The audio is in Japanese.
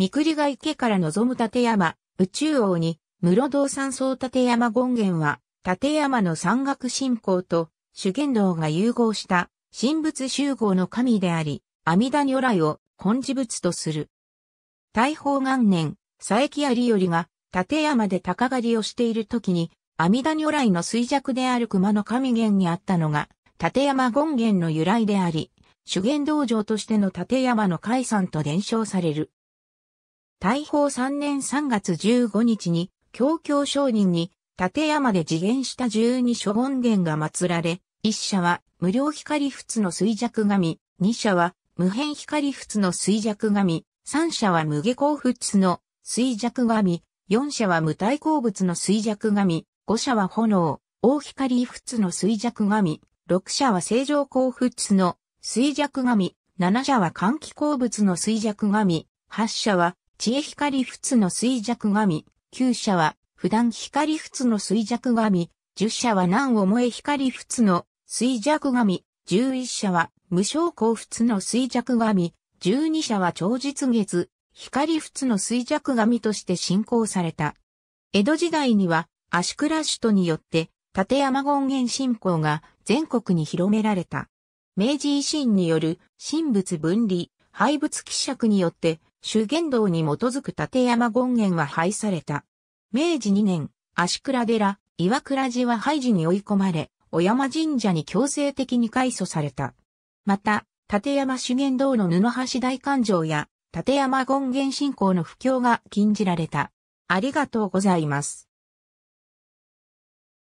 三栗が池から望む立山、宇宙王に、室堂山荘立山権現は、立山の山岳信仰と、修験道が融合した、神仏集合の神であり、阿弥陀如来を根治物とする。大宝元年、佐伯有頼が、立山で鷹狩りをしている時に、阿弥陀如来の衰弱である熊の神源にあったのが、立山権現の由来であり、修験道場としての立山の解散と伝承される。大宝3年3月15日に、教教商人に、立山で自現した十二諸権現が祀られ、一社は無料光仏の衰弱神、二社は無辺光仏の衰弱神、三社は無下光仏の衰弱神、四社は無体光仏の衰弱神、五社は炎、大光仏の衰弱神、六社は正常光仏の衰弱神、七社は換気光仏の衰弱神、八社は知恵光仏の衰弱神、旧社は、普段光仏の衰弱神、十社は南を萌え光仏の衰弱神、十一社は無償幸仏の衰弱神、十二社は超日月、光仏の衰弱神として信仰された。江戸時代には、足倉首都によって、立山権現信仰が全国に広められた。明治維新による神仏分離、廃仏希釈によって、修験道に基づく立山権現は廃された。明治2年、足倉寺、岩倉寺は廃寺に追い込まれ、小山神社に強制的に改祖された。また、立山修験道の布橋大勘定や、立山権現信仰の布教が禁じられた。ありがとうございます。